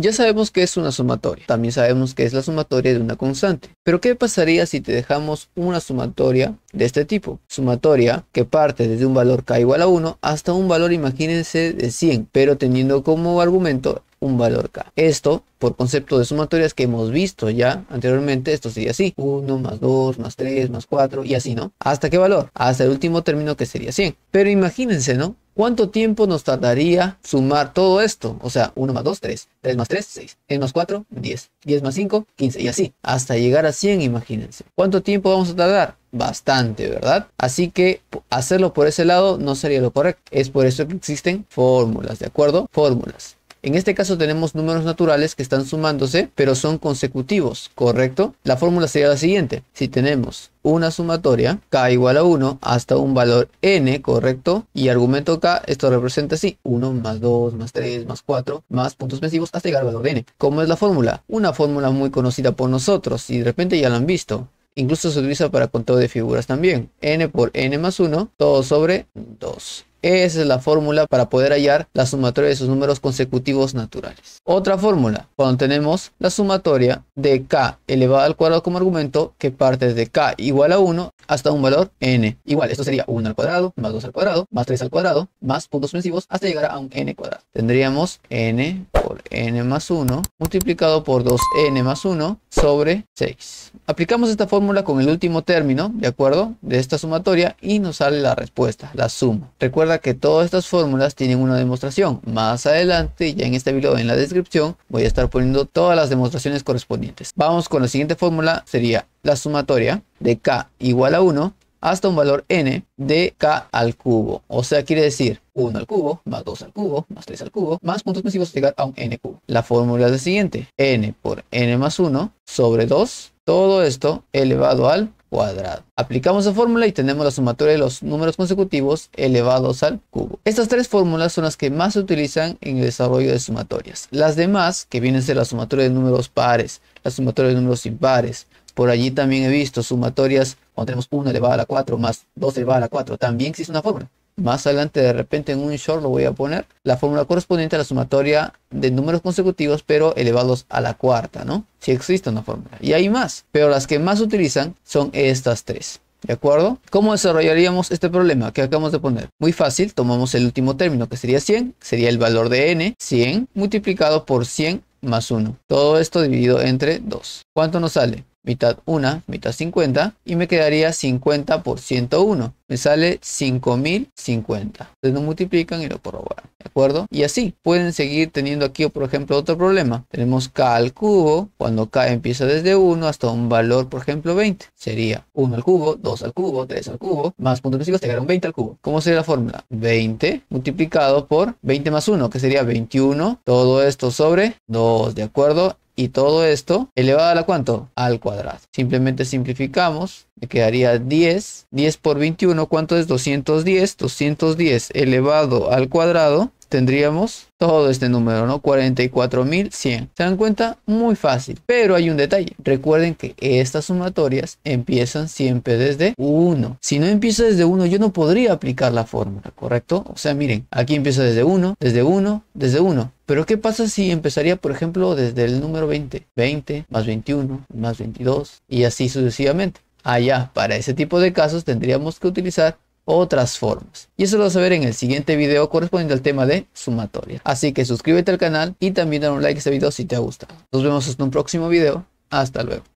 Ya sabemos que es una sumatoria, también sabemos que es la sumatoria de una constante. Pero ¿qué pasaría si te dejamos una sumatoria de este tipo? Sumatoria que parte desde un valor k igual a 1 hasta un valor, imagínense, de 100, pero teniendo como argumento un valor k. Esto, por concepto de sumatorias que hemos visto ya anteriormente, esto sería así. 1 más 2 más 3 más 4 y así, ¿no? ¿Hasta qué valor? Hasta el último término que sería 100. Pero imagínense, ¿no? ¿Cuánto tiempo nos tardaría sumar todo esto? O sea, 1 más 2, 3. 3 más 3, 6. 3 más 4, 10. 10 más 5, 15. Y así, hasta llegar a 100, imagínense. ¿Cuánto tiempo vamos a tardar? Bastante, ¿verdad? Así que hacerlo por ese lado no sería lo correcto. Es por eso que existen fórmulas, ¿de acuerdo? Fórmulas. En este caso tenemos números naturales que están sumándose, pero son consecutivos, ¿correcto? La fórmula sería la siguiente. Si tenemos una sumatoria, k igual a 1 hasta un valor n, ¿correcto? Y argumento k, esto representa así, 1 más 2 más 3 más 4 más puntos suspensivos hasta llegar al valor n. ¿Cómo es la fórmula? Una fórmula muy conocida por nosotros y de repente ya la han visto. Incluso se utiliza para conteo de figuras también. n por n más 1, todo sobre 2. Esa es la fórmula para poder hallar la sumatoria de sus números consecutivos naturales. Otra fórmula, cuando tenemos la sumatoria de k elevada al cuadrado como argumento que parte de k igual a 1 hasta un valor n. Igual, esto sería 1 al cuadrado, más 2 al cuadrado, más 3 al cuadrado, más puntos suspensivos hasta llegar a un n cuadrado. Tendríamos n por n más 1 multiplicado por 2n más 1 sobre 6. Aplicamos esta fórmula con el último término, ¿de acuerdo? De esta sumatoria y nos sale la respuesta, la suma que todas estas fórmulas tienen una demostración. Más adelante, ya en este video en la descripción, voy a estar poniendo todas las demostraciones correspondientes. Vamos con la siguiente fórmula, sería la sumatoria de k igual a 1 hasta un valor n de k al cubo. O sea, quiere decir 1 al cubo, más 2 al cubo, más 3 al cubo, más puntos masivos llegar a un n cubo. La fórmula es la siguiente, n por n más 1 sobre 2, todo esto elevado al cuadrado. Aplicamos la fórmula y tenemos la sumatoria de los números consecutivos elevados al cubo. Estas tres fórmulas son las que más se utilizan en el desarrollo de sumatorias. Las demás, que vienen a ser la sumatoria de números pares, la sumatoria de números impares, por allí también he visto sumatorias cuando tenemos 1 elevado a la 4 más 2 elevado a la 4. También existe una fórmula. Más adelante de repente en un short lo voy a poner. La fórmula correspondiente a la sumatoria de números consecutivos pero elevados a la cuarta, ¿no? Si existe una fórmula. Y hay más, pero las que más utilizan son estas tres. ¿De acuerdo? ¿Cómo desarrollaríamos este problema que acabamos de poner? Muy fácil, tomamos el último término que sería 100, sería el valor de n, 100 multiplicado por 100 más 1. Todo esto dividido entre 2. ¿Cuánto nos sale? mitad 1, mitad 50 y me quedaría 50 por 101. Me sale 5050. entonces lo multiplican y lo corroboran, ¿de acuerdo? Y así pueden seguir teniendo aquí, por ejemplo, otro problema. Tenemos k al cubo, cuando k empieza desde 1 hasta un valor, por ejemplo, 20. Sería 1 al cubo, 2 al cubo, 3 al cubo, más puntos te llegaron 20 al cubo. ¿Cómo sería la fórmula? 20 multiplicado por 20 más 1, que sería 21, todo esto sobre 2, ¿de acuerdo? y todo esto elevado a la cuánto? Al cuadrado. Simplemente simplificamos, me quedaría 10. 10 por 21, ¿cuánto es? 210. 210 elevado al cuadrado tendríamos todo este número, ¿no? 44.100. ¿Se dan cuenta? Muy fácil. Pero hay un detalle. Recuerden que estas sumatorias empiezan siempre desde 1. Si no empieza desde 1, yo no podría aplicar la fórmula, ¿correcto? O sea, miren, aquí empieza desde 1, desde 1, desde 1. Pero ¿qué pasa si empezaría, por ejemplo, desde el número 20? 20, más 21, más 22 y así sucesivamente. Allá, para ese tipo de casos tendríamos que utilizar otras formas. Y eso lo vas a ver en el siguiente video correspondiente al tema de sumatoria. Así que suscríbete al canal y también dale un like a este video si te ha gustado. Nos vemos en un próximo video. Hasta luego.